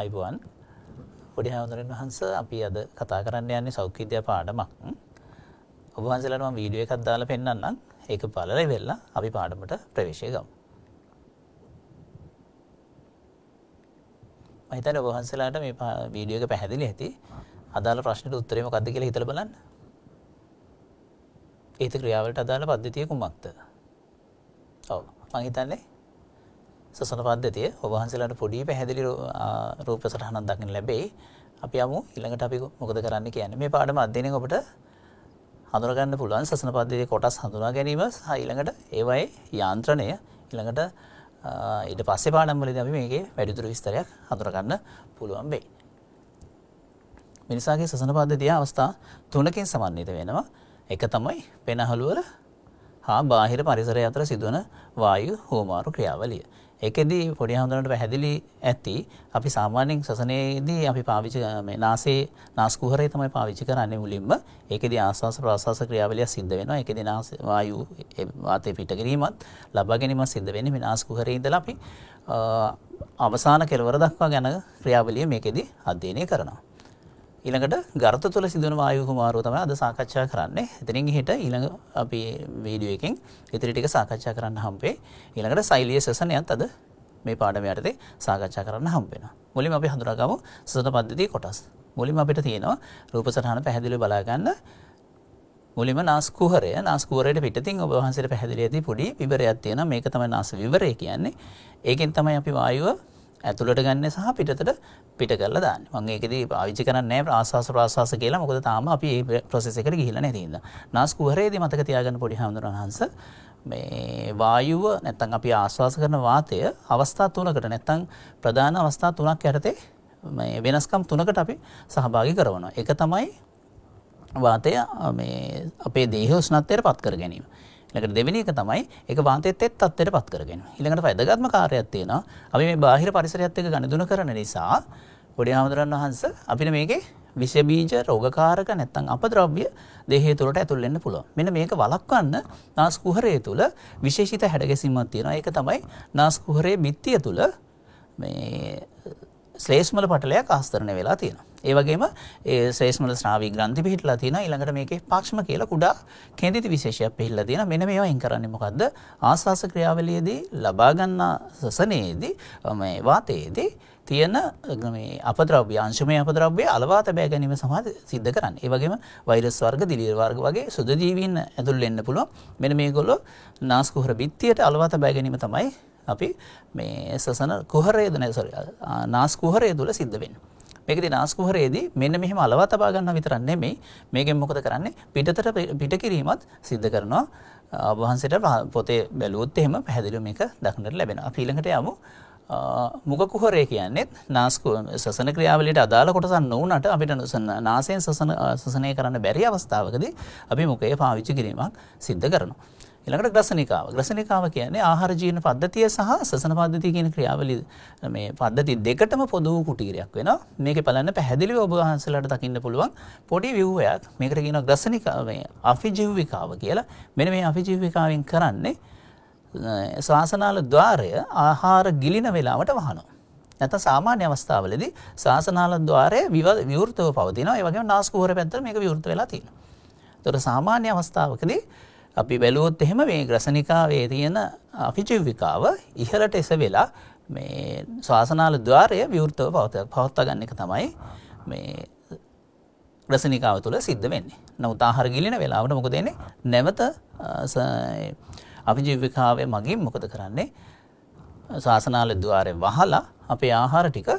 අයිබුවන් පොඩි හාමුදුරන් වහන්ස අපි අද කතා කරන්න යන්නේ සෞඛ්‍යද්‍යා පාඩමක් ඔබ වහන්සේලාට මම වීඩියෝ එකක් දාලා පෙන්නන්නම් ඒක බලලා ඉවරලා අපි පාඩමට ප්‍රවේශය ගමු මම හිතන්නේ ඔබ වහන්සේලාට මේ වීඩියෝ එක පැහැදිලි ඇති අදාළ ප්‍රශ්නෙට උත්තරේ මොකක්ද කියලා හිතලා බලන්න ඒත් ක්‍රියාවලට අදාළ පද්ධතිය කුමක්ද ඔව් මම හිතන්නේ සසන පද්ධතිය ඔබහන්සේලාට පොඩි පැහැදිලි රූප සටහනක් දකින්න ලැබෙයි. අපි යමු ඊළඟට අපි මොකද කරන්න කියන්නේ. මේ පාඩම අධ්‍යයනය ඔබට හඳුනගන්න පුළුවන් සසන පද්ධතියේ කොටස් හඳුනා ගැනීම සහ ඊළඟට ඒවයේ යාන්ත්‍රණය ඊළඟට ඊට පස්සේ පාඩම් වලදී අපි මේකේ වැඩිදුර විස්තරයක් හඳුනගන්න පුළුවන් වෙයි. මිනිසාගේ සසන පද්ධතිය අවස්ථා තුනකින් සමන්විත වෙනවා. එක තමයි පෙනහළු වල හා බාහිර පරිසරය අතර සිදුවන වායු හෝමාරු ක්‍රියාවලිය. ඒකෙදී පොඩි හඳුනනට පැහැදිලි ඇති අපි සාමාන්‍යයෙන් සසනේදී අපි පාවිච්චි මේ නාසයේ නාස්කුහරේ තමයි පාවිච්චි කරන්නේ මුලින්ම. ඒකෙදී ආස්වාස ප්‍රාස්වාස ක්‍රියාවලිය සිද්ධ වෙනවා. ඒකෙදී නාස වායු වාතයේ පිට ගැනීමත් ලබා ගැනීමත් සිද්ධ වෙන්නේ මේ නාස්කුහරේ ඉඳලා අපි අවසාන කෙලවර දක්වා යන ක්‍රියාවලිය මේකෙදී අධ්‍යයනය කරනවා. ඊළඟට ගර්ත තුළ සිදුවන වායු කුමාරෝ තමයි අද සාකච්ඡා කරන්නේ. එතනින් එහෙට ඊළඟ අපි වීඩියෝ එකෙන් ඉතිරි ටික සාකච්ඡා කරන්න හම්බේ. ඊළඟට සෛලිය සසනයත් අද මේ පාඩම යටතේ සාකච්ඡා කරන්න හම්බ වෙනවා. මුලින්ම අපි හඳුනාගමු සසන පද්ධතියේ කොටස්. මුලින්ම අපිට තියෙනවා රූප සටහන පැහැදිලිව බලා ගන්න. මුලින්ම නාස්කුහරය නාස්කුහරයට පිටතින් ඔබ වහන්සේට පැහැදිලි ඇති පොඩි විවරයක් තියෙනවා. මේක තමයි නාස් විවරය කියන්නේ. ඒකෙන් තමයි අපි වායුව ඇතුළට ගන්න සහ පිටතට පිට කරලා දාන්න. මම ඒකෙදී පාවිච්චි කරන්නේ නැහැ ආස්වාස ප්‍රාස්වාස කියලා. මොකද තාම අපි මේ ප්‍රොසෙස් එකට ගිහිල්ලා නැති ඉඳලා. නාස් කුහරයේදී මතක තියාගන්න පොඩි හඳුනනහංශ මේ වායුව නැත්තම් අපි ආස්වාස කරන වාතය අවස්ථා තුනකට නැත්තම් ප්‍රධාන අවස්ථා තුනක් යටතේ මේ වෙනස්කම් තුනකට අපි සහභාගී කරනවා. එක තමයි වාතය මේ අපේ දේහ උෂ්ණත්වයට පත් කර ගැනීම. ඊළඟට දෙවෙනි එක තමයි ඒක වාන්තෙත් එත් තත්ත්වයට පත් කරගෙන. ඊළඟට වැදගත්ම කාර්යයක් තියෙනවා. අපි මේ බාහිර පරිසරයත් එක්ක ගනුදෙනු කරන නිසා පොඩි ආමතරන් වහන්ස අපිට මේකේ විෂ බීජ රෝගකාරක නැත්නම් අපද්‍රව්‍ය දේහය තුළට ඇතුල් වෙන්න පුළුවන්. මෙන්න මේක වළක්වන්න නාස් කුහරය තුළ විශේෂිත හැඩගැසීමක් තියෙනවා. ඒක තමයි නාස් කුහරයේ බිත්තිය තුළ මේ ශ්ලේෂ්මල පටලයක් ආස්තරණය වෙලා තියෙනවා. ඒ වගේම ඒ ශ්ලේෂ්මල ශ්‍රාවී ග්‍රන්ථි පිහිටලා තියෙනවා. ඊළඟට මේකේ පාක්ෂම කියලා කුඩා කේන්දිත විශේෂයක් පිහිටලා තියෙනවා. මෙන්න මේවා එන් කරන්නේ මොකද්ද? ආස්වාස ක්‍රියාවලියේදී ලබා ගන්න සසනේදී මේ වාතයේදී තියෙන මේ අපද්‍රව්‍ය අංශමය අපද්‍රව්‍ය අලවා තබා ගැනීම සමහර සිද්ධ කරන්නේ. ඒ වගේම වෛරස් වර්ග, දිලීර වර්ග වගේ සුද ජීවීන් ඇතුළු වෙන්න පුළුවන්. මෙන්න මේගොල්ලෝ නාස්කුහර බිත්තියට අලවා තබා ගැනීම තමයි අපි මේ සසන කුහරේ දුන සොරි නාස් කුහරේ දුල සිද්ධ වෙන්න. මේකදී නාස් කුහරේදී මෙන්න මෙහෙම අලවා තබා ගන්න විතරක් නෙමෙයි මේකෙන් මොකද කරන්නේ පිටතට පිට කිරීමත් සිද්ධ කරනවා. වහන්සේට පොතේ බැලුවොත් එහෙම පැහැදිලිව මේක දක්නට ලැබෙනවා. අපි ඊළඟට යමු මුග කුහරය කියන්නේත් නාස්කු සසන ක්‍රියාවලියට අදාළ කොටසක් නොවුනට අපිට නාසයෙන් සසන සසනය කරන්න බැරි අවස්ථාවකදී අපි මුකේ පාවිච්චි කිරීමක් සිද්ධ කරනවා. එළඟට ග්‍රසනිකාව ග්‍රසනිකාව කියන්නේ ආහාරජීන පද්ධතිය සහ සසන පද්ධතිය කියන ක්‍රියාවලි මේ පද්ධති දෙකටම පොදු වූ කුටීරයක් වෙනවා මේක බලන්න පැහැදිලිව ඔබ වහන්සේලාට දකින්න පුළුවන් පොඩි ව්‍යුහයක් මේකට කියනවා ග්‍රසනිකාව මේ අෆිජීවිකාව කියලා මෙන්න මේ අෆිජීවිකාවෙන් කරන්නේ ශාසනාල ద్వාරය ආහාර ගිලින වෙලාවට වහනවා නැත්නම් සාමාන්‍ය අවස්ථාවලදී ශාසනාල ద్వාරය විවෘතව පවතිනවා ඒ වගේම නාස්කුහර පැත්තට මේක විවෘත වෙලා තියෙනවා එතකොට සාමාන්‍ය අවස්ථාවකදී අපි බැලුවොත් එහෙම මේ ග්‍රසනිකාවේ තියෙන අෆිජීවිකාව ඉහළට එස වෙලා මේ ශාසනාල ద్వාරය විවෘතව පවත්වා ගන්න එක තමයි මේ ග්‍රසනිකාව තුළ සිද්ධ වෙන්නේ. නමුත් ආහාර ගිලින වෙලාවට මොකද වෙන්නේ? නැවත අභිජීවිකාවේ මගින් මොකද කරන්නේ? ශාසනාල ద్వාරය වහලා අපේ ආහාර ටික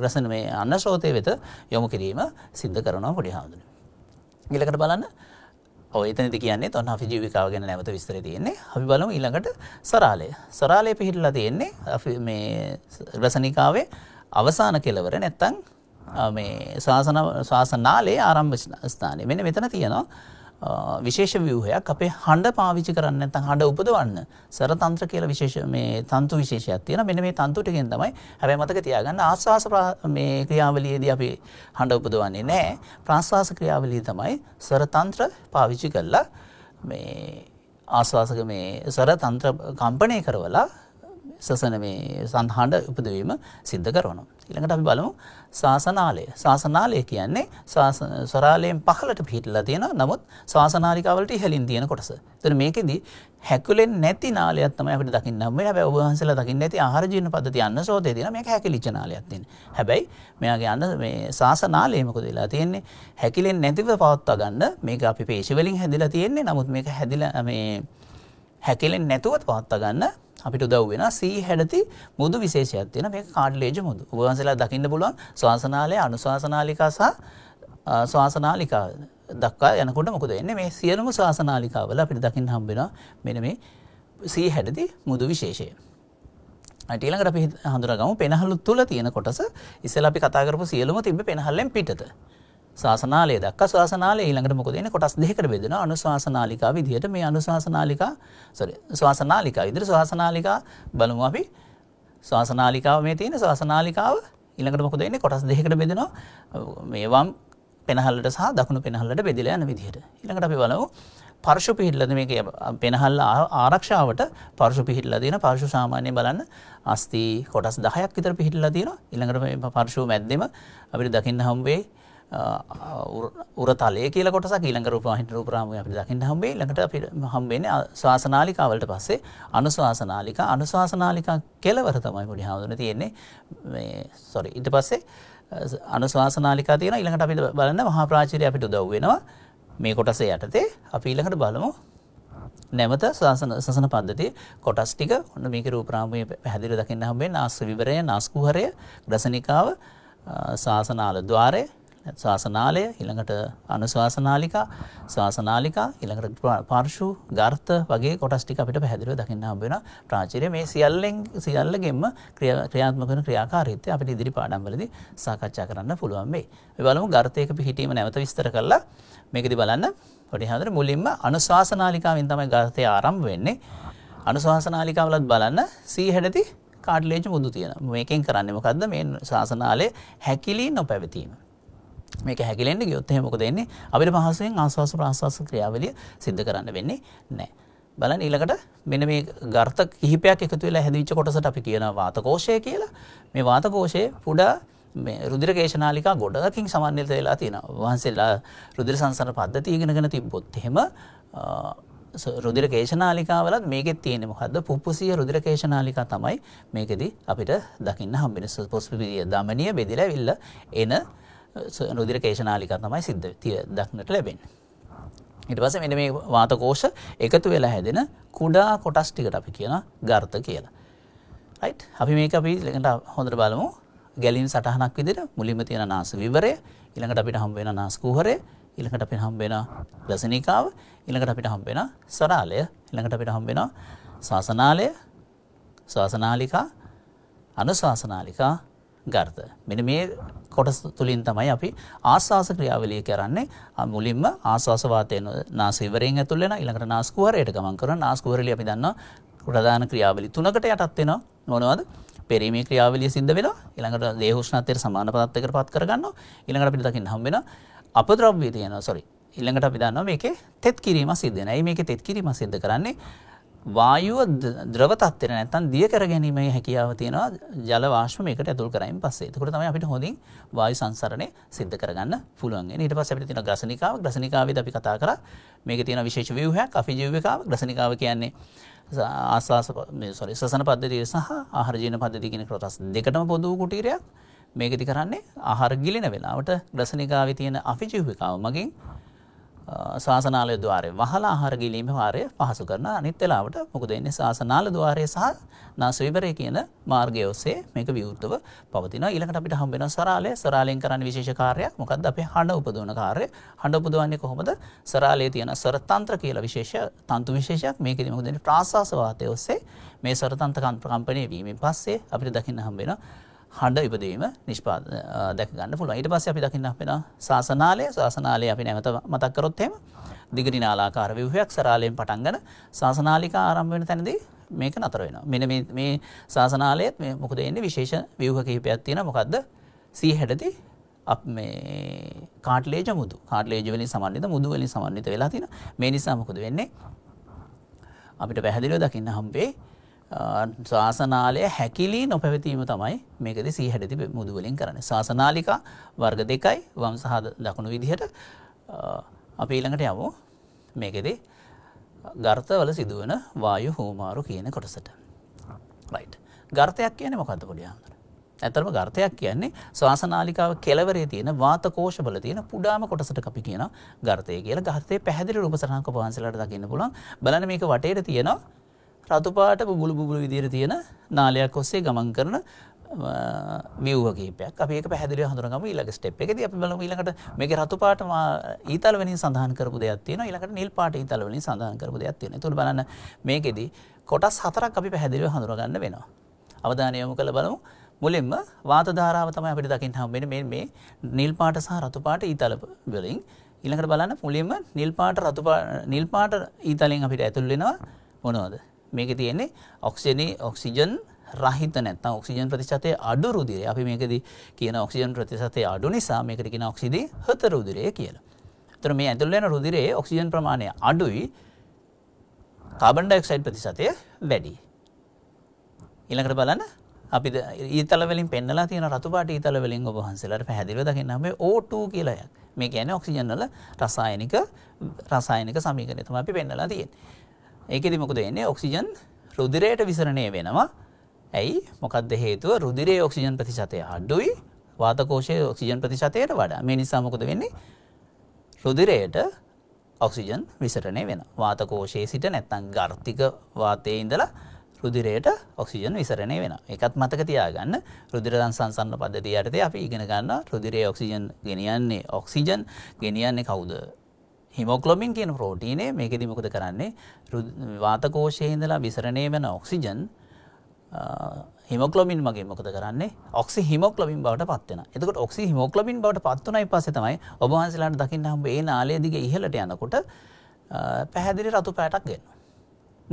ග්‍රසන මේ අන්න ශ්‍රෝතය වෙත යොමු කිරීම සිද්ධ කරනවා පොඩි හාමුදුරුවෝ. ඊළඟට බලන්න ඔය එතනදි කියන්නේ ඔන්න අපි ජීවිකාව ගැන නැවත විස්තර තියෙන්නේ. අපි බලමු ඊළඟට සරාලය. සරාලය පිළිහිලා තියෙන්නේ අපි මේ රසනිකාවේ අවසාන කෙලවර නැත්තම් මේ ශාසන ශාසනාලේ ආරම්භ ස්ථානය. මෙන්න මෙතන තියෙනවා විශේෂ ව්‍යූහයක් අපේ හඬ පාවිච්චි කරන්න නැත්නම් හඬ උපදවන්න සරතන්ත්‍ර කියලා විශේෂ මේ තන්තු විශේෂයක් තියෙනවා. මෙන්න මේ තන්තු ටිකෙන් තමයි හැබැයි මතක තියාගන්න ආස්වාස මේ ක්‍රියාවලියේදී අපි හඬ උපදවන්නේ නැහැ. ප්‍රාස්වාස ක්‍රියාවලිය තමයි සරතන්ත්‍ර පාවිච්චි කරලා මේ ආස්වාසක මේ සරතන්ත්‍ර කම්පණය කරවලා සසන මේ සඳහන්ඩ උපදවීම සිද්ධ කරනු. ඉළඟට අපි බලමු ශාසනාලය ශාසනාලය කියන්නේ ස්වරාලයෙන් පහලට පිහිටලා තියෙන නමුත් ශාසනාරිකාවලට ඉහලින් තියෙන කොටස. තර මේකෙදි හැකුලෙන් නැති නාලයක් තමයි අපිට දකින්න මේ හැබැයි ඔබ වහන්සේලා දකින්න ඇති ආහාර ජීර්ණ පද්ධතිය අන්න සෝතේ දෙන මේක හැකිලිච්ච නාලයක් තියෙන. හැබැයි මෙයාගේ අන්න මේ ශාසනාලය මොකද වෙලා තියෙන්නේ? හැකිලෙන් නැතිව පවත්වා ගන්න මේක අපි පේශි වලින් හැදිලා තියෙන්නේ. නමුත් මේක හැදිලා මේ හැකිලෙන් නැතුව පවත්වා ගන්න අපිට උදව් වෙන සී හැඩති මුදු විශේෂයක් තියෙන මේ කාඩ්ලේජ මුදු. ඔබ වහන්සේලා දකින්න පුළුවන් ශ්වාසනාලය අනුශාසනාලිකා සහ ශ්වාසනාලිකා දක්වා යනකොට මොකද වෙන්නේ මේ සියලුම ශ්වාසනාලිකාවල අපිට දකින්න හම්බ වෙනවා මෙන්න මේ සී හැඩති මුදු විශේෂය. ඊළඟට අපි හඳුනාගමු පෙනහළු තුල තියෙන කොටස ඉස්සෙල්ලා අපි කතා කරපු සියලුම තිබ්බ පෙනහල්ලෙන් පිටත. ශාසනාලය දක්ක ශාසනාලය ඊළඟට මොකද වෙන්නේ කොටස් දෙකකට බෙදෙනවා අනුශාසනාලිකා විදිහට මේ අනුශාසනාලිකා sorry ශාසනාලිකා විදිහට ශාසනාලිකා බලමු අපි ශාසනාලිකාව මේ තියෙන ශාසනාලිකාව ඊළඟට මොකද වෙන්නේ කොටස් දෙකකට බෙදෙනවා මේ වම් පෙනහල්ලට සහ දකුණු පෙනහල්ලට බෙදලා යන විදිහට ඊළඟට අපි බලමු පර්ශු පිහිටලා මේක පෙනහල්ල ආරක්ෂාවට පර්ශු පිහිටලා තියෙන පර්ශු සාමාන්‍යයෙන් බලන්න අස්ති කොටස් 10ක් විතර පිහිටලා තියෙනවා ඊළඟට මේ පර්ශු මැද්දෙම අපිට දකින්න හම්බ වෙයි උරතලය කියලා කොටසක් ඊළඟ රූපවාහිනී රූපරාමය අපිට දකින්න හම්බෙයි ළඟට අපිට හම්බෙන්නේ ශ්වාසනාලිකාවලට පස්සේ අනුශ්වාසනාලිකා අනුශ්වාසනාලිකා කෙලවර තමයි පොඩි හාමුදුරනේ තියෙන්නේ මේ සෝරි ඊට පස්සේ අනුශ්වාසනාලිකා තියෙනවා ඊළඟට අපිට බලන්න මහා ප්‍රාචීරය අපිට උදව් වෙනවා මේ කොටසේ යටතේ අපි ඊළඟට බලමු නැවත සසන පද්ධතිය කොටස් ටික ඔන්න මේකේ රූපරාමයේ පැහැදිලිව දකින්න හම්බෙන්නේ ආස්ස විවරය නාස්කුහරය ග්‍රසනිකාව ශාසනාල ద్వාරය ශාසනාලය ඊළඟට අනුශාසනාලිකා ශාසනාලිකා ඊළඟට පාර්ශු ගර්ථ වගේ කොටස් ටික අපිට පැහැදිලිව දකින්න හම්බ වෙනවා ප්‍රාචීරයේ මේ සියල්ලෙන් සියල්ලගෙන්ම ක්‍රියාත්මක වෙන ක්‍රියාකාරීත්වය අපිට ඉදිරි පාඩම්වලදී සාකච්ඡා කරන්න පුළුවන් වෙයි. අපි බලමු ගර්ථයක පිහිටීම නැවත විස්තර කරලා මේකදී බලන්න පොඩි හැමදෙර මුලින්ම අනුශාසනාලිකාවෙන් තමයි ගර්ථය ආරම්භ වෙන්නේ. අනුශාසනාලිකාවලත් බලන්න සී හැඩති කාඩ්ලේජ් මුදු තියෙනවා. මේකෙන් කරන්නේ මොකද්ද? මේ ශාසනාලේ හැකිලි නොපැවතීම. මේක හැකිලෙන්ට ගියොත් එහෙම මොකද වෙන්නේ? අපිට පහසුවෙන් ආස්වාස ප්‍රාස්වාස ක්‍රියාවලිය සිද්ධ කරන්න වෙන්නේ නැහැ. බලන්න ඊළඟට මෙන්න මේ ගර්ථ කිහිපයක් එකතු වෙලා හැදිච්ච කොටසට අපි කියනවා වාතකෝෂය කියලා. මේ වාතකෝෂයේ පුඩා මේ රුධිර කේශනාලිකා ගොඩකින් සමන්විත වෙලා තියෙනවා. වහන්සේලා රුධිර සංසරණ පද්ධතිය ඉගෙනගෙන තිබ්බොත් එහෙම රුධිර කේශනාලිකාවලත් මේකෙත් තියෙන්නේ මොකද්ද? පුප්පුසිය රුධිර කේශනාලිකා තමයි මේකෙදි අපිට දකින්න හම්බෙන පොස්පිපිය දමනීය බෙදලා එන රුදිර කේශනාලිකා තමයි සිද්ධ දක්නට ලැබෙන්නේ. ඊට පස්සේ මෙන්න මේ වාතකෝෂ එකතු වෙලා හැදෙන කුඩා කොටස් ටිකට අපි කියන ගර්ථ කියලා. රයිට්? අපි මේක අපි ඊළඟට හොඳට බලමු. ගැලීම් සටහනක් විදිහට මුලින්ම තියෙන නාස විවරය, ඊළඟට අපිට හම්බ වෙන නාස් කුහරය, ඊළඟට අපිට හම්බ වෙන රසනිකාව, ඊළඟට අපිට හම්බ වෙන ස්වරාලය, ඊළඟට අපිට හම්බ වෙන ශාසනාලය, ශාසනාලිකා, අනුශාසනාලිකා, ගර්ථ. මෙන්න මේ කොටස තුලින් තමයි අපි ආස්වාස ක්‍රියාවලිය කරන්නේ. මුලින්ම ආස්වාස වාතයෙන් නාස ඉවරෙන් ඇතුල් වෙනවා. ඊළඟට නාස් කුහරයට ගමන් කරනවා. නාස් කුහරලිය අපි දන්නවා ප්‍රධාන ක්‍රියාවලිය තුනකට යටත් වෙනවා. මොනවද? පෙරීමේ ක්‍රියාවලිය සිද්ධ වෙනවා. ඊළඟට දේහ උෂ්ණත්වයට සමාන පදත්තයකට පත් කරගන්නවා. ඊළඟට අපිට දකින්න හම්බ වෙනවා අපද්‍රව්‍ය තියෙනවා. sorry. ඊළඟට අපි දන්නවා මේකේ තෙත් කිරීම සිද්ධ වෙනවා. ඒ මේකේ තෙත් කිරීම සිද්ධ කරන්නේ වායුව ද්‍රව තත්ත්වයට නැත්තම් දිය කර ගැනීමේ හැකියාව තියෙනවා ජල වාෂ්ප මේකට ඇතුල් කරයින් පස්සේ. ඒකට තමයි අපිට හොඳින් වායු සංසරණය සිද්ධ කරගන්න පුළුවන්. ඊට පස්සේ අපිට තියෙනවා ග්‍රසනිකාව. ග්‍රසනිකාවේදී අපි කතා කරා මේකේ තියෙන විශේෂ ව්‍යුහයක් අෆිජීවකාව. ග්‍රසනිකාව කියන්නේ ආස්වාස මේ සෝරි සසන පද්ධතිය සහ ආහාර ජීර්ණ පද්ධතිය කියන කොටස් දෙකටම පොදු කුටීරයක් මේකදි කරන්නේ ආහාර ගිලින වෙලාවට ග්‍රසනිකාවේ තියෙන අෆිජීවකාව මගින් ශාසනාලය ద్వාරය වහලා ආහාර ගැනීම වාරය පහසු කරන අනිත් වෙලාවට මොකද වෙන්නේ ශාසනාල ద్వාරය සහ නාසවිවරය කියන මාර්ගය ඔස්සේ මේක විවෘතව පවතිනවා ඊළඟට අපිට හම්බ වෙනවා සරාලය සරාලයෙන් කරන්න විශේෂ කාර්යයක් මොකද්ද අපේ හඬ උපදවන කාර්යය හඬ උපදවන්නේ කොහොමද සරාලයේ තියෙන ස්වරතන්ත්‍ර කියලා විශේෂ තන්තු විශේෂයක් මේකෙදි මොකද වෙන්නේ ප්‍රාසාස වාතය ඔස්සේ මේ ස්වරතන්ත්‍ර කම්පණය වීමෙන් පස්සේ අපිට දකින්න හම්බ වෙනවා හඬ ඉපදීම නිෂ්පාද දැකගන්න පුළුව ඊට පස්ස අපි දකින්න අපෙන ශාසනාලය ශාසනාලය අපි නැවත මතක්කරොත්තෙම දිගරි නාලාකාර විවහයක් සරාලයෙන් පටන්ගන ශාසනාලිකා ආරම්භ වෙන තැනදී මේක නතර වෙන මෙන මේ ශාසනාලයත් මේ මොකද එන්නේ විශේෂ විවහ කිහිපයක් තියෙන මොකක්ද සී හැඩති අප මේ කාටලේජ මුදු කාටලේජවලින් සමන්ධිත මුදු වලින් සමන්විත වෙලා තින මේ නිසා මොකද වෙන්නේ අපිට පැහැදිලිව දකින්න හම්බේ ශාසනාලය හැකිලී නොපැවතීම තමයි මේකද සී හැඩති මුදුවලින් කරන ශාසනාලිකා වර්ග දෙකයි වම් සහ දකුණු විදිහට අප ඊළඟට යමු මේකෙදේ ගර්තවල සිදුවන වායු හෝමාරු කියන කොටසට රයිට් ගර්තයක් කියන මොකක්ද පොඩියාන්දර ඇතරම ගර්තයක් කියන්නේ ශවාසනාලිකාව කෙලවරේ තියෙන වාතකෝෂ බල තියෙන පුඩාම කොටසට අපි කියන ගර්තය කියලා ගර්තය පැහැදිලි රූප සරහංක පහන්සලට දකින්න පුළුවන් බලන්න මේක වටේට තියෙනවා රතුපාට බුබුලු බුබුලු විදිර තියෙන නාලයක් ඔස්සේ ගමන් කරන වියවගේපයක් අපේ පැදිල හඳුරගම ඊලක ස්ටප් එකද අප බල ඊලකට මේක රතු පාට ඊතල් වනි සඳහන් කරපු දෙයක්ත්තින ඊලකට නිල් පාට ඉතල වලින් සඳහන් කරපු දෙයක්ත්තින තුළ බලන්න මේකෙදී කොටස් හතරක් අපි පැහැදිලිව හඳුරගන්න වෙනවා. අවධානයමු කළ බලමු මුලින්ම වාතධාරාව තමයි අපිට දකිින් හම්බෙන මෙ මේ නිල් පාට සහ රතු පාට ඊතලප වලින් ඉළඟට බලන්න මුලින්ම නිල්පාට රතු නිල්පාට ඊතලින් අපිට ඇතුල් වෙනවා මොනෝද මේක තියෙන්නේ ඔක්සිජනේ ඔක්සිජන් රහිත නැත්තම් ඔක්සිජන් ප්‍රතිශතය අඩු රුධිරය. අපි මේකෙදි කියන ඔක්සිජන් ප්‍රතිශතය අඩු නිසා මේකට කියන ඔක්සිදී හතර රුධිරය කියලා. එතකොට මේ ඇතුළේ යන රුධිරයේ ඔක්සිජන් ප්‍රමාණය අඩුයි. කාබන් ඩයොක්සයිඩ් ප්‍රතිශතය වැඩි. ඊළඟට බලන්න අපි ඊතල වලින් පෙන්නලා තියෙන රතු පාට ඊතල වලින් ඔබ වහන්සේලාට පැහැදිලිව දකින්න මේ O2 කියලා එකක්. මේ කියන්නේ ඔක්සිජන් වල රසායනික රසායනික සමීකරණය තමයි අපි පෙන්නලා තියෙන්නේ. ඒකෙදි මොකද වෙන්නේ ඔක්සිජන් රුධිරයට විසරණය වෙනවා. ඇයි මොකක්ද හේතුව රුධිරයේ ඔක්සිජන් ප්‍රතිශතය අඩුයි වාතකෝෂයේ ඔක්සිජන් ප්‍රතිශතයට වඩා. මේ නිසා මොකද වෙන්නේ? රුධිරයට ඔක්සිජන් විසරණය වෙනවා. වාතකෝෂයේ සිට නැත්නම් ගර්ථික වාතයේ ඉඳලා රුධිරයට ඔක්සිජන් විසරණය වෙනවා. ඒකත් මතක තියාගන්න. රුධිර සංසන්දන පද්ධතිය යටතේ අපි ඉගෙන ගන්නවා රුධිරයේ ඔක්සිජන් ගෙනියන්නේ ඔක්සිජන් ගෙනියන්නේ කවුද? හිමොක්ලොමින් කියන ප්‍රෝටීනේ මේකෙදි මොකද කරන්නේ වාතකෝෂයේ ඉඳලා විසරණය වෙන ඔක්සිජන් හිමොක්ලොමින් මගේ මොකද කරන්නේ ඔක්සි හිමොක්ලොමින් බවට පත් වෙනවා. එතකොට ඔක්සි හිමොක්ලොමින් බවට පත් වුණා ඊපස්සේ තමයි ඔබ වහන්සේලාට දකින්න හම්බ ඒ නාලය දිගේ ඉහළට යනකොට පැහැදිලි රතු පැටක් එනවා.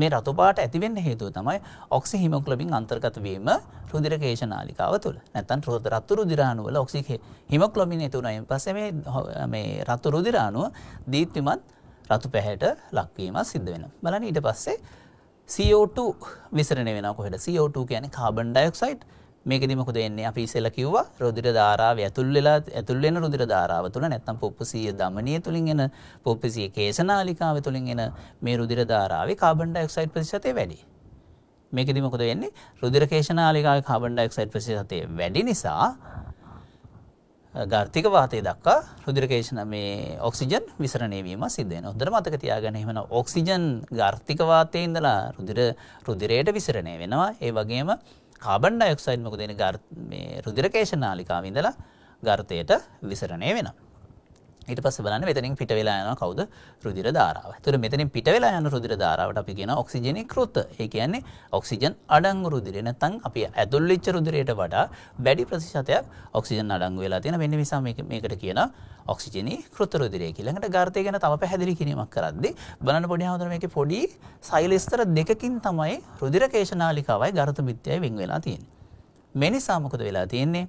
මේ රතු පාට ඇති වෙන්න හේතුව තමයි ඔක්සි හිමොග්ලොබින් අන්තර්ගත වීම රුධිර කේශනාලිකාව තුළ. නැත්නම් රතු රුධිර අණු වල ඔක්සි හිමොග්ලොබින් ඇති වුණායින් පස්සේ මේ මේ රතු රුධිර අණුව දීප්තිමත් රතු පැහැයට ලක්වීම සිද්ධ වෙනවා. බලන්න ඊට පස්සේ CO2 විසරණය වෙනවා කොහෙද? CO2 කියන්නේ කාබන් ඩයොක්සයිඩ් මේකෙදි මොකද වෙන්නේ? අපි ඉස්සෙල්ලා කිව්වා රුධිර ධාරාව ඇතුල් වෙලා ඇතුල් වෙන රුධිර ධාරාව තුල නැත්තම් පොප්පසීය දමනීය තුලින් එන පොප්පසීය කේශනාලිකාව තුලින් එන මේ රුධිර ධාරාවේ කාබන් ඩයොක්සයිඩ් ප්‍රතිශතය වැඩි. මේකෙදි මොකද වෙන්නේ? රුධිර කේශනාලිකාවේ කාබන් ඩයොක්සයිඩ් ප්‍රතිශතය වැඩි නිසා ගාර්ථික වාතය දක්වා රුධිර කේශන මේ ඔක්සිජන් විසරණය වීම සිද්ධ වෙනවා. හොඳට මතක තියාගන්න. එහෙමනම් ඔක්සිජන් ගාර්ථික වාතයේ ඉඳලා රුධිර රුධිරයට විසරණය වෙනවා. ඒ වගේම කාබන් ඩයොක්සයිඩ් මොකද වෙන්නේ රුධිර කේශ නාලිකාව ඉඳලා ගර්තයට විසරණය වෙනවා. ඊට පස්සේ බලන්න මෙතනින් පිට වෙලා යනවා කවුද රුධිර ධාරාව. එතකොට මෙතනින් පිට වෙලා යන රුධිර ධාරාවට අපි කියනවා ඔක්සිජනීකృత. ඒ කියන්නේ ඔක්සිජන් අඩංගු රුධිරය නැත්නම් අපි ඇතුල් වෙච්ච රුධිරයට වඩා වැඩි ප්‍රතිශතයක් ඔක්සිජන් අඩංගු වෙලා තියෙන මෙන්න නිසා මේක මේකට කියනවා ඔක්සිජනීකృత රුධිරය කියලා. ඊළඟට ගාර්ථය ගැන තව පැහැදිලි කිරීමක් කරද්දී බලන්න පොඩි ආවතර මේකේ පොඩි සෛලස්තර දෙකකින් තමයි රුධිර කේශනාලිකාවයි ගාර්ථ මිත්‍යයයි වෙන් වෙලා තියෙන්නේ. මේ නිසා මොකද වෙලා තියෙන්නේ?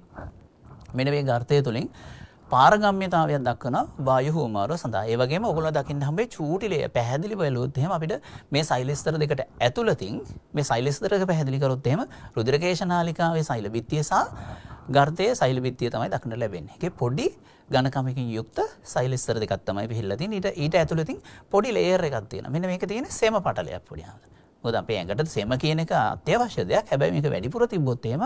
මෙන්න මේ ගාර්ථය තුලින් පාරගම්‍යතාවයක් දක්වන වායු හුවමාරුව සඳහා. ඒ වගේම ඔයගොල්ලෝ දකින්න හම්බේ චූටි ලේ පැහැදිලි බලුවොත් එහෙම අපිට මේ සෛලස්තර දෙකට ඇතුළතින් මේ සෛලස්තරක පැහැදිලි කරොත් එහෙම රුධිරකේශනාලිකාවේ සෛල බිත්තිය සහ ගර්තයේ සෛල බිත්තිය තමයි දක්නට ලැබෙන්නේ. ඒකේ පොඩි ඝනකමකින් යුක්ත සෛලස්තර දෙකක් තමයි පිහිල්ලා තියෙන්නේ. ඊට ඊට ඇතුළතින් පොඩි ලේයර් එකක් තියෙනවා. මෙන්න මේක තියෙන්නේ සෙම පටලයක් පොඩි ආකාරයක. මොකද අපේ ඇඟට සෙම කියන එක අත්‍යවශ්‍ය දෙයක්. හැබැයි මේක වැඩිපුර තිබ්බොත් එහෙම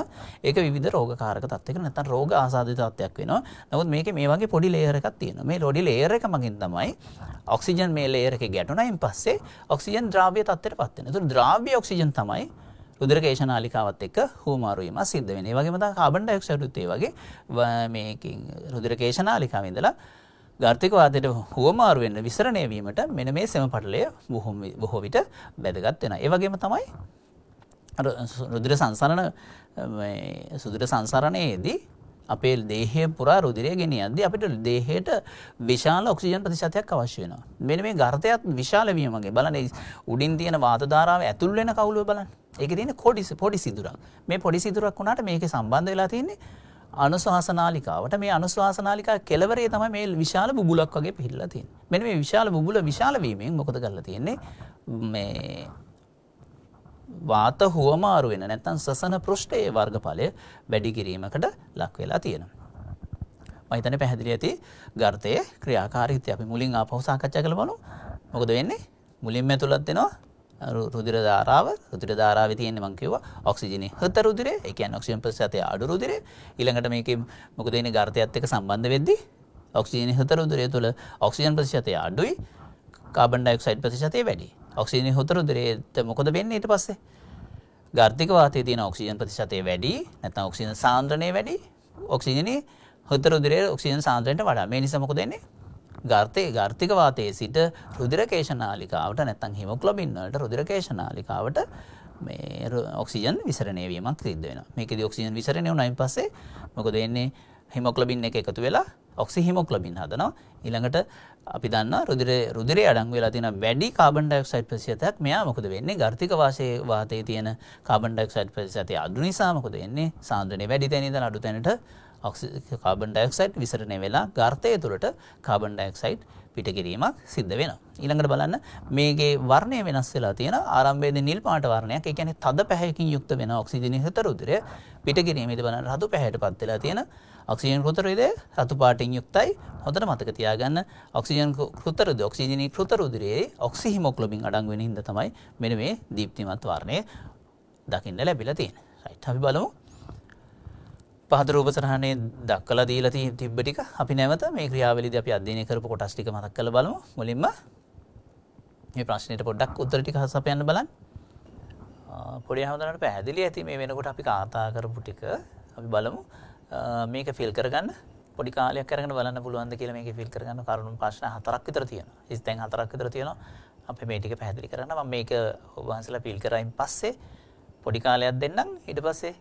ඒක විවිධ රෝගකාරක තත්යකට නැත්නම් රෝග ආසාදිත තත්යක් වෙනවා. නමුත් මේකේ මේ වගේ පොඩි ලේයර් එකක් තියෙනවා. මේ පොඩි ලේයර් එක මගින් තමයි ඔක්සිජන් මේ ලේයර් එකේ ගැටුණයින් පස්සේ ඔක්සිජන් ද්‍රාව්‍ය තත්ත්වයට පත් වෙනවා. ඒතර ද්‍රාව්‍ය ඔක්සිජන් තමයි උදරකේශ නාලිකාවත් එක්ක හුවමාරු වීම සිද්ධ වෙනවා. ඒ වගේම තමයි කාබන් ඩයොක්සයිඩ් උත් ඒ වගේ මේකෙන් රුධිරකේශ නාලිකාවේ ඉඳලා ගර්ථිකවාදයට හුවමාරු වෙන්න විසරණය වීමට මෙන්න මේ සෙම පටලය බොහෝ විට වැදගත් වෙනවා. ඒ වගේම තමයි අර රුධිර සංසරණ මේ සුධිර සංසරණයේදී අපේ දේහය පුරා රුධිරය ගෙනියද්දී අපිට දේහයට විශාල ඔක්සිජන් ප්‍රතිශතයක් අවශ්‍ය වෙනවා. මෙන්න මේ ගර්තයත් විශාල වීමගේ බලන්න උඩින් තියෙන වාත ධාරාව ඇතුල් වෙන කවුළුව බලන්න. ඒකේ තියෙන කොඩි පොඩි සිදුරක්. මේ පොඩි සිදුරක් වුණාට මේකේ සම්බන්ධ වෙලා තියෙන්නේ අනුශාසනාලිකාවට මේ අනුශාසනාලිකා කෙලවරේ තමයි මේ විශාල බුබුලක් වගේ පිහිල්ලා තියෙන්නේ. මෙන්න මේ විශාල බුබුල විශාල වීමෙන් මොකද කරලා තියෙන්නේ? මේ වාත හුවමාරු වෙන නැත්නම් සසන පෘෂ්ඨයේ වර්ගඵලය වැඩි කිරීමකට ලක් වෙලා තියෙනවා. මම හිතන්නේ පැහැදිලි ඇති ගර්තයේ ක්‍රියාකාරීත්වය අපි මුලින් ආපහු සාකච්ඡා කරලා බලමු. මොකද වෙන්නේ? මුලින්ම ඇතුළත් වෙනවා රුදිර ධාරාව රුදිර ධාරාවේ තියෙන්නේ මම කිව්වා ඔක්සිජනේ හතර රුධිරය ඒ කියන්නේ ඔක්සිජන් ප්‍රතිශතය අඩු රුධිරය ඊළඟට මේකේ මොකද වෙන්නේ ගර්තයත් එක්ක සම්බන්ධ වෙද්දී ඔක්සිජනේ හතර රුධිරය තුළ ඔක්සිජන් ප්‍රතිශතය අඩුයි කාබන් ඩයොක්සයිඩ් ප්‍රතිශතය වැඩි ඔක්සිජනේ හතර රුධිරයට මොකද වෙන්නේ ඊට පස්සේ ගර්තික වාතයේ තියෙන ඔක්සිජන් ප්‍රතිශතය වැඩි නැත්නම් ඔක්සිජන් සාන්ද්‍රණය වැඩි ඔක්සිජනේ හතර රුධිරයේ ඔක්සිජන් සාන්ද්‍රණයට වඩා මේ නිසා මොකද වෙන්නේ ගර්තේ ගර්ථික වාතයේ සිට රුධිරකේශනාලිකාවට නැත්නම් හිමොග්ලොබින් වලට රුධිරකේශනාලිකාවට මේ ඔක්සිජන් විසරණය වීමක් සිද්ධ වෙනවා. මේකෙදි ඔක්සිජන් විසරණය වුණායින් පස්සේ මොකද වෙන්නේ? හිමොග්ලොබින් එක එකතු වෙලා ඔක්සි හිමොග්ලොබින් හදනවා. ඊළඟට අපි දන්නවා රුධිරේ රුධිරේ අඩංගු වෙලා තියෙන වැඩි කාබන් ඩයොක්සයිඩ් ප්‍රතිශතයක් මෙයා මොකද වෙන්නේ? ගර්ථික වාසයේ වාතයේ තියෙන කාබන් ඩයොක්සයිඩ් ප්‍රතිශතය අඩු නිසා මොකද වෙන්නේ? සාන්ද්‍රණය වැඩි තැන ඉඳලා අඩු තැනට ඔක්සි කාබන් ඩයක්සයිට් විසරණය වෙලා ගර්තය තුළට කාබන් ඩයක්සයිට් පිටකිරීමක් සිද්ධ වෙන. ඊළඟට බලන්න මේගේ වර්ණය වෙනස් වෙලා තියෙන ආරම්භයේද නිල් පාට වර්ණයක්. ඒ කියන්නේ තද පැහැයකින් යුක්ත වෙන ඔක්සිජන් හතර උදරය පිටකිරීමේදී බලන්න රතු පැහැයටපත් වෙලා තියෙන ඔක්සිජන් කෘතරයද රතු පාටින් යුක්තයි. හොඳට මතක තියාගන්න ඔක්සිජන් කෘතරද ඔක්සිජන් කෘතර උදරයේ ඔක්සිහිමොග්ලොබින් අඩංගු වෙන හින්දා තමයි මෙන්න මේ දීප්තිමත් වර්ණය දකින්න ලැබිලා තියෙන්නේ. රයිට් අපි බලමු පහත රූපසරහණය දක්කලා දීලති තිබ්බටික අපි නැවත මේ ක්‍රියාවලිද අපි අධ්‍යනය කරපු කොටස්ටික මතක් කළ බලමු මුලින්ම මේ ප්‍රශ්නයට පොඩ්ඩක් උත්තරටික හසපයන්න බලන් පොඩි හමුදරට පැහැදිලි ඇති මේ වෙනකොට අපි කාතා කරපු ටික අපි බලමු මේක ෆිල් කරගන්න පොඩි කාලයක් කරගෙන බලන්න පුළුවන්ද කියලා මේක ෆිල් කරගන්න කරුණු ප්‍රශ්න හතරක් විතර තියෙනවා. ඉස්තෙන් හතරක් විතර තියෙනවා. අපි මේ ටික පැහැදිලි කරන්න මම මේක ඔබ වහන්සේලා ෆිල් කරයින් පස්සේ පොඩි කාලයක් දෙන්නම් ඊට පස්සේ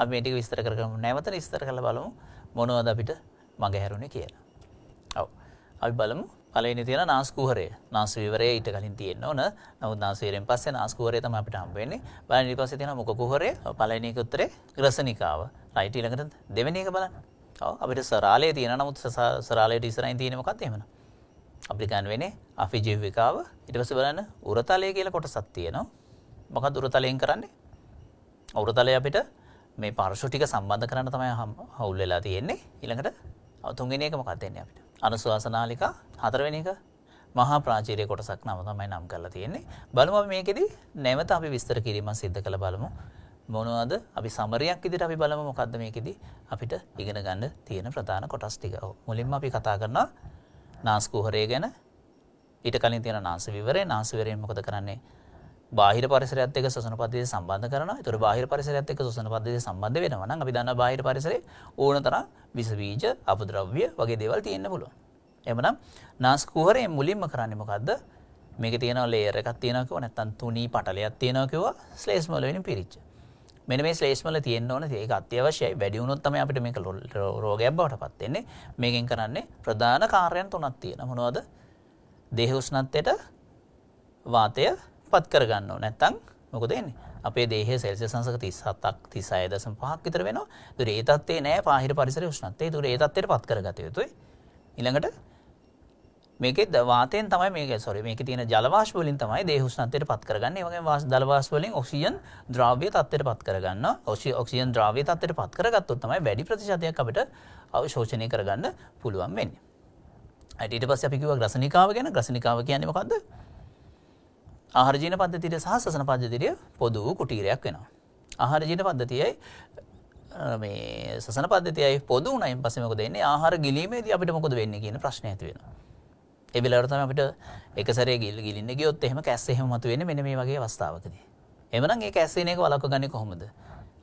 අපි මේ ටික විස්තර කරගමු. නැවත විස්තර කරලා බලමු මොනවද අපිට මගහැරුණේ කියලා. ඔව්. අපි බලමු පළවෙනි තියෙන නාස්කුහරය. නාස්විවරය ඊට කලින් තියෙන්න ඕන. නමුත් නාස්විවරයෙන් පස්සේ නාස්කුහරය තමයි අපිට හම්බ වෙන්නේ. බලන්න ඊට පස්සේ තියෙන මුඛකුහරය. පළවෙනි එක උත්තරේ රසනිකාව. රයිට් ඊළඟට දෙවෙනි එක බලන්න. ඔව් අපිට සරාලය තියෙනවා. නමුත් සරාලයට ඉස්සරහින් තියෙන්නේ මොකක්ද එහෙමනම්? අපිට ගන්න වෙන්නේ අෆිජීවිකාව. ඊට පස්සේ බලන්න උරතලය කියලා කොටසක් තියෙනවා. මොකක්ද උරතලයෙන් කරන්නේ? උරතලය අපිට මේ පරශු ටික සම්බන්ධ කරන්න තමයි හවුල් වෙලා තියෙන්නේ ඊළඟට තුන්වෙනි එක මොකක්ද එන්නේ අපිට අනුශාසනාලිකා හතරවෙනි එක මහා ප්‍රාචීරයේ කොටසක් නම තමයි නම් කරලා තියෙන්නේ බලමු අපි මේකෙදි නැවත අපි විස්තර කිරීම සිද්ධ කළ බලමු මොනවද අපි සමරයක් ඉදිරියට අපි බලමු මොකද්ද මේකෙදි අපිට ඉගෙන ගන්න තියෙන ප්‍රධාන කොටස් ටික. මුලින්ම අපි කතා කරනවා නාස්කුහරය ගැන ඊට කලින් තියෙන නාස විවරය නාස විවරයෙන් මොකද කරන්නේ බාහිර පරිසරයත් එක්ක ශ්වසන පද්ධතිය සම්බන්ධ කරනවා. ඒතර බාහිර පරිසරයත් එක්ක ශ්වසන පද්ධතිය සම්බන්ධ වෙනවා නම් අපි දන්නා බාහිර පරිසරයේ ඕන තරම් විස බීජ, අපද්‍රව්‍ය වගේ දේවල් තියෙන්න පුළුවන්. එමනම් නාස්කුහරේ මුලින්ම කරන්නේ මොකද්ද? මේකේ තියෙන ලේයර් එකක් තියෙනවා කිව්වා නැත්නම් තුනී පටලයක් තියෙනවා කිව්වා ස්ලේස්ම වල වෙනින් පිරිච්ච. මෙන්න මේ ස්ලේස්ම වල තියෙන්න ඕන ඒක අත්‍යවශ්‍යයි. වැඩි වුණොත් තමයි අපිට මේක රෝගයක් බවට පත් වෙන්නේ. මේකෙන් කරන්නේ ප්‍රධාන කාර්යයන් තුනක් තියෙනවා. මොනවද? දේහ උෂ්ණත්වයට වාතය පත් කරගන්න නැත්තං මොකද එන්නේ අපේ දේහ සෙල්ස සංසක තිස්සත්තක් තිසාය දසම පහක් විතර වෙන දුර ඒතත්තේ නෑ පාහිර පරිසර උෂ්නත්තේ දුර ඒතත්තයට පත් කරගත යුතුයි ඉළඟට මේකේ දවාතයෙන් තමයි මේක සොරි මේක තියෙන ජලවාශ වලින් තමයි දේහ උෂ්ණත්වයට පත් කරගන්නේ. ඒ වගේම වාෂ් දලවාශ වලින් ඔක්සිජන් ද්‍රාව්‍ය තත්ත්වයට පත් කරගන්න. ඔක්සිජන් ද්‍රාව්‍ය තත්ත්වයට පත් කරගත්තොත් තමයි වැඩි ප්‍රතිශතයක් අපිට අවශෝෂණය කරගන්න පුළුවන් වෙන්නේ. ඊට පස්සේ අපි කිව්වා ග්‍රසනිකාව ගැන. ග්‍රසනිකාව කියන්නේ මොකද්ද? ආහාරජීන පද්ධතියට සහ ශ්වසන පද්ධතියට පොදු වූ කුටීරයක් වෙනවා. ආහාරජීන පද්ධතියයි මේ ශ්වසන පද්ධතියයි පොදු වුණයින් පස්සේ මොකද වෙන්නේ? ආහාර ගිලීමේදී අපිට මොකද වෙන්නේ කියන ප්‍රශ්නය ඇති වෙනවා. ඒ වෙලාවට තමයි අපිට එක සැරේ ගිල් ගිලින්න ගියොත් එහෙම කැස්ස එහෙම මතුවෙන්නේ මෙන්න මේ වගේ අවස්ථාවකදී. එහෙමනම් ඒ කැස්සෙන එක වළක්වගන්නේ කොහොමද?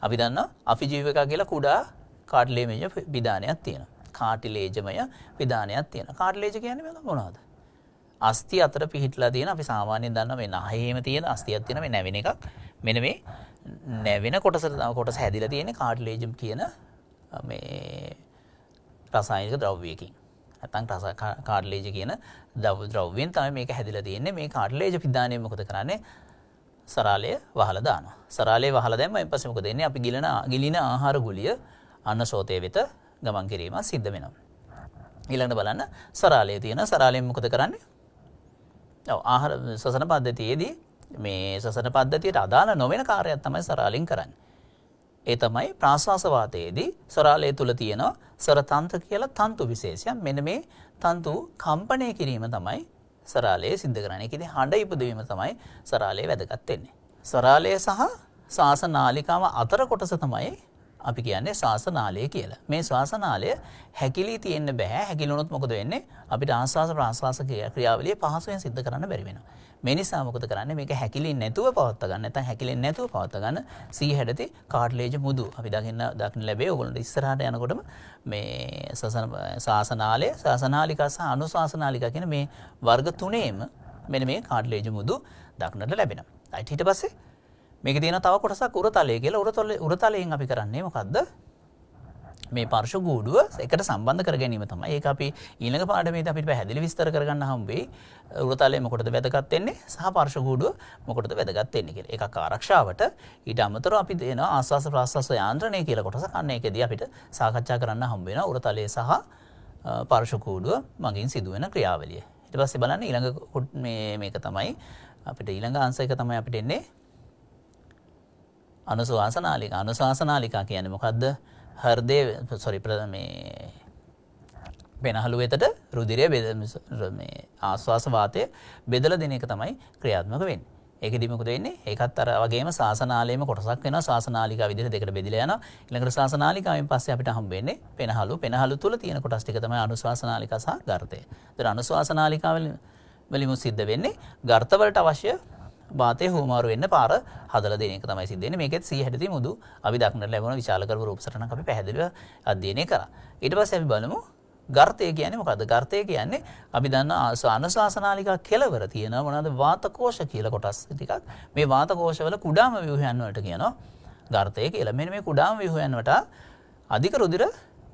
අපි දන්නවා අෆිජීවක කියලා කුඩා කාටිලේජමය විධානයක් තියෙනවා. කාටිලේජමය විධානයක් තියෙනවා. කාටිලේජ කියන්නේ මොනවද? අස්ති අතර පිහිටලා තියෙන අපි සාමාන්‍යයෙන් දන්න මේ නහයේම තියෙන අස්තියක් තියෙන මේ නැවෙන එකක් මෙන්න මේ නැවෙන කොටස කොටස හැදිලා තියෙන කාටිලේජම් කියන මේ රසායනික ද්‍රව්‍යයකින්. නැත්නම් රස කාටිලේජ් කියන ද්‍රව්‍යයෙන් තමයි මේක හැදිලා තියෙන්නේ. මේ කාටිලේජ් පිදානේ මොකද කරන්නේ? සරාලය වහලා දානවා. සරාලය වහලා දැම්ම ඊට පස්සේ මොකද වෙන්නේ? අපි ගිලන ගිලින ආහාර ගුලිය අන්නසෝතය වෙත ගමන් කිරීම සිද්ධ වෙනවා. ඊළඟට බලන්න සරාලය තියෙන සරාලයෙන් මොකද කරන්නේ? ආහර සසන පද්ධතියේදී මේ සසන පද්ධතියට අදාළ නොවෙන කාර්යයක් තමයි සරාලින් කරන්න. ඒ තමයි ප්‍රාශ්වාසවාතයේදී සරාලය තුළ තියෙනවා සරතන්ත්‍ර කියලා තන්තු විශේෂයක් මෙන මේ තන්තු කම්පනය කිරීම තමයි සරාලයේ සිද්ධ කරන්නේ. ඒ කියන්නේ හඬ ඉපදවීම තමයි සරාලයේ වැදගත් වෙන්නේ. සරාලය සහ ශාසනාලිකාව අතර කොටස තමයි අපි කියන්නේ ශාසනාලය කියලා. මේ ශාසනාලය හැකිලී තියෙන්න බෑ. හැකිලුණොත් මොකද වෙන්නේ? අපිට ආස්වාස ප්‍රාස්වාස ක්‍රියාවලිය පහසුවෙන් සිද්ධ කරන්න බැරි වෙනවා. මේ නිසා මොකද කරන්නේ? මේක හැකිලෙන්නේ නැතුව පවත්වා ගන්න. නැත්නම් හැකිලෙන්නේ නැතුව පවත්වා ගන්න. සී හැඩති කාට්ලේජ් මුදු. අපි දකින්න දකින්න ලැබේ. ඕගොල්ලන්ට ඉස්සරහට යනකොටම මේ ශාසන ශාසනාලය, ශාසනාලිකා සහ අනුශාසනාලිකා කියන මේ වර්ග තුනේම මෙන්න මේ කාට්ලේජ් මුදු දක්නට ලැබෙනවා. ඊට පස්සේ මේක තියෙන තව කොටසක් උරතලය කියලා උරතල උරතලයෙන් අපි කරන්නේ මොකද්ද? මේ පර්ශ ගූඩුව එකට සම්බන්ධ කර ගැනීම තමයි. ඒක අපි ඊළඟ පාඩමේදී අපිට පැහැදිලි විස්තර කරගන්න හම්බෙයි. උරතලය මොකටද වැදගත් වෙන්නේ? සහ පර්ශ ගූඩුව මොකටද වැදගත් වෙන්නේ කියලා. එකක් ආරක්ෂාවට ඊට අමතරව අපි දෙනවා ආස්වාස ප්‍රාස්වාස යාන්ත්‍රණය කියලා කොටසක්. අන්න ඒකෙදී අපිට සාකච්ඡා කරන්න හම්බ වෙනවා උරතලය සහ පර්ශ කූඩුව මගින් සිදුවෙන ක්‍රියාවලිය. ඊට පස්සේ බලන්න ඊළඟ මේ මේක තමයි අපිට ඊළඟ අංශ එක තමයි අපිට එන්නේ අනුසවාසනාලික අනුශවාසනාලිකා කියන්නේ මොකක්ද හර්දය සොරිප්‍රද මේ පෙනහළු වෙතට රුදිරය බෙද ආශවාසවාතය බෙදල දෙන එක තමයි ක්‍රියාත්මක වෙන් ඒක දිමකුද වෙන්නේ ඒකත් අර වගේම සාසනාලයම කොටසක් වෙන සාසනාලිකා විදිහට දෙකට බෙදලා යනවා ඊළඟට සාසනාලිකාවෙන් පස්සේ අපිට හම්බ වෙන්නේ පෙනහළු පෙනහළු තුල තියෙන කොටස් ටික තමයි අනුශාසනාලිකා සහ ගර්ථය. ඒතර අනුශාසනාලිකාවලින් වලින් සිද්ධ වෙන්නේ ගර්ථ වලට අවශ්‍ය වාතය හුමාරු වෙන්න පාර හදලා දෙන එක තමයි සිද්ධ වෙන්නේ. මේකෙත් 100 හැටදී මුදු අපි දක්නට ලැබුණ විශාල කරපු රූපසටහන අපි පැහැදිලිව අධ්‍යයනය කරා. ඊට පස්සේ අපි බලමු ගර්තය කියන්නේ මොකද? ගර්තය කියන්නේ අපි දන්න අනුශාසනාලිකා කෙලවර තියෙන මොනවාද වාතකෝෂ කියලා කොටස් ටිකක්. මේ වාතකෝෂවල කුඩාම ව්‍යුහයන් වලට කියනවා ගර්තය කියලා. මෙන්න මේ කුඩාම ව්‍යුහයන් වලට අධික රුධිර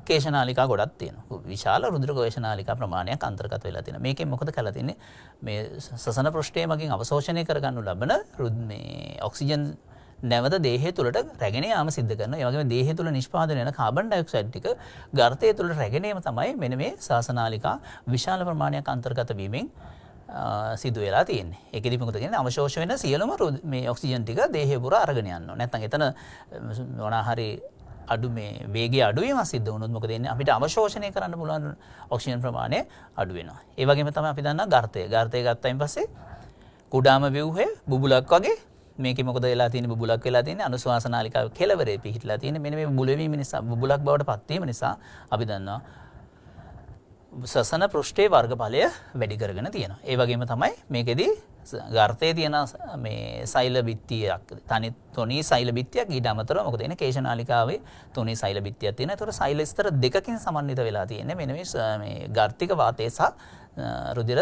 කේශනාලිකා ගොඩක් තියෙනවා. විශාල රුධිර කේශනාලිකා ප්‍රමාණයක් අන්තර්ගත වෙලා තියෙනවා. මේකෙන් මොකද කරලා තින්නේ? මේ සසන ප්‍රශ්ඨයේ මගින් අවශෝෂණය කරගන්නු ලබන මේ ඔක්සිජන් නැවත දේහය තුළට රැගෙන යාම සිද්ධ කරනවා. ඒ වගේම දේහය තුළ නිෂ්පාදනය වෙන කාබන් ඩයොක්සයිඩ් ටික ගර්තය තුළට රැගෙන යාම තමයි මෙන්න මේ සසනාලිකා විශාල ප්‍රමාණයක් අන්තර්ගත වීමෙන් සිදු වෙලා තියෙන්නේ. ඒකෙදි මොකද කියන්නේ අවශෝෂ වෙන සියලුම මේ ඔක්සිජන් ටික දේහය පුරා අරගෙන යනවා. නැත්නම් එතන මොනවා හරි අඩු මේ වේගේ අඩුවීම සිද්ධ වුණොත් මොකද වෙන්නේ අපිට අවශෝෂණය කරන්න පුළුවන් ඔක්සිජන් ප්‍රමාණය අඩු වෙනවා. ඒ වගේම තමයි අපි දන්නා ගර්තය. ගර්තය ගත්තයින් පස්සේ කුඩාම ව්‍යුහය බුබුලක් වගේ මේක මොකද වෙලා තියෙන බුබුලක් වෙලා තියෙන අනුශාසනාලිකාව කෙලවරේ පිහිටලා තියෙන මෙන්න මේ බුබුලවීම නිසා බුබුලක් බවට පත්වීම නිසා අපි දන්නවා සසන පෘෂ්ඨයේ වර්ගඵලය වැඩි කරගෙන තියෙනවා. ඒ වගේම තමයි මේකෙදී ගර්තය තියෙන මේ සෛල බිත්තියක් තනි තුනි සෛල බිත්තියක් ඊට අමතරව මොකද එන්නේ කේශනාලිකාවේ තුනි සෛල බිත්තියක් තියෙනවා. ඒතර සෛල ස්තර දෙකකින් සමන්විත වෙලා තියෙන්නේ මෙන්න මේ ගර්තික වාතය සහ රුධිර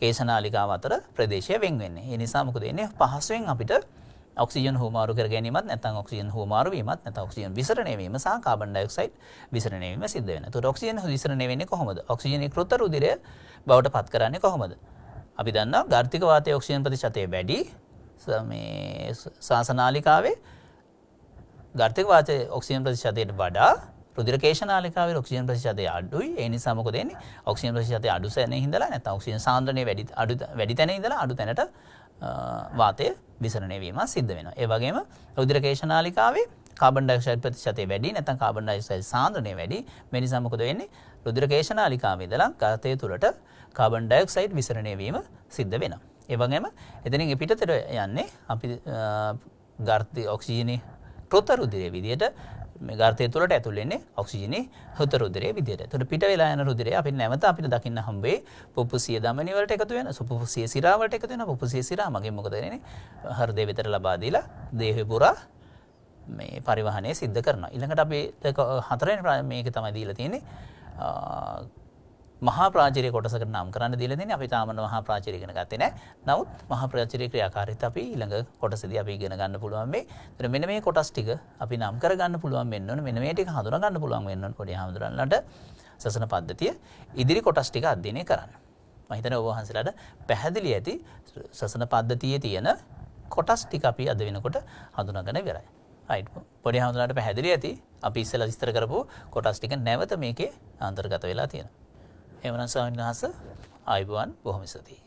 කේශනාලිකාව අතර ප්‍රදේශය වෙන් වෙන්නේ. ඒ නිසා මොකද එන්නේ පහසුවෙන් අපිට ඔක්සිජන් හෝමාරු කර ගැනීමත් නැත්නම් ඔක්සිජන් හෝමාරු වීමත් නැත්නම් ඔක්සිජන් විසරණය වීම සහ කාබන් ඩයොක්සයිඩ් විසරණය වීම සිද්ධ වෙනවා. ඒතකොට ඔක්සිජන් විසරණය වෙන්නේ කොහොමද? ඔක්සිජනීකృత රුධිරය බවට පත් කරන්නේ කොහොමද? අපි දන්නා ගර්ථික වාතය ඔක්ෂයන් ප්‍රතිශතය වැඩි ශාසනාලිකාවේ ගර්ථික වාතය ඔක්සියන් ප්‍රතිශතයට වඩා රුදිරකේෂනාලිකාව ඔක්සියන් ප්‍රතිශතය අඩුයි ඒ නිසා මොකද වෙන්නේ ඔක්සියන් ප්‍රතිශතය අඩු තැන ඉඳලා නැත්නම් ඔක්සිජන් සාන්ද්‍රණය වැඩි අඩු වැඩි තැන ඉඳලා අඩු තැනට වාතය විසරණය වීම සිද්ධ වෙනවා ඒ වගේම රුදිරකේෂනාලිකාවේ කාබන් ඩයොක්සයිඩ් ප්‍රතිශතය වැඩි නැත්නම් කාබන් ඩයොක්සයිඩ් සාන්ද්‍රණය වැඩි මේ නිසා මොකද වෙන්නේ රුධිරකේශනාලිකාවේ ඉඳලා ගතය තුළට කාබන් ඩයක්සයිඩ් විසරණය වීම සිද්ධ වෙන. එවගේම එතනින් පිටතට යන්නේ අපි ගර්ති ඔක්සිජනය කෘතරුදිරය විදියට ගර්තය තුළට ඇතුළෙන්නේ ඔක්සිජනය හොත රුදරේ විදියට තුට පිට වෙලා යන රුදරේ අපි නැවත අපිට දකින්න හම්බේ පුපුසිය දමනිවලට එකතු වෙන සුපුසිය සිරාවට එකතු වෙන පුපුසිය සිරා මගේ මොකදරන හර්දය විතර ලබාදීලා දේහපුරා මේ පරිවහනය සිද්ධ කරන ඉළඟට අපි හතරෙන් මේක තමයි දීලා තියෙන්නේ මහා ප්‍රාචරය කොටසකට නම් කරන්න දීලා දෙන්නේ අපි තාම මහා ප්‍රාචරය ඉගෙන ගත්තේ නැහැ. නමුත් මහා ප්‍රාචරය ක්‍රියාකාරීත්වය අපි ඊළඟ කොටසේදී අපි ඉගෙන ගන්න පුළුවන් මේ. ඒතර මෙන්න මේ කොටස් ටික අපි නම් කර ගන්න පුළුවන් වෙන්න ඕන. මෙන්න මේ ටික හඳුනා ගන්න පුළුවන් වෙන්න ඕන පොඩි හඳුනන්නට සසන පද්ධතිය ඉදිරි කොටස් ටික අධ්‍යයනය කරන්න. මම හිතනවා ඔබ වහන්සේලාට පැහැදිලි ඇති සසන පද්ධතියේ තියෙන කොටස් ටික අපි අද වෙනකොට හඳුනාගෙන ඉවරයි. රයිට් පොඩි හඳුනාට පැහැදිලි ඇති අපි ඉස්සෙල්ලා විස්තර කරපු කොටස් ටික නැවත මේකේ අන්තර්ගත වෙලා තියෙනවා. එමන ස්වාමීන් වහන්සේ ආයුබෝවන් බොහොම ස්තුතියි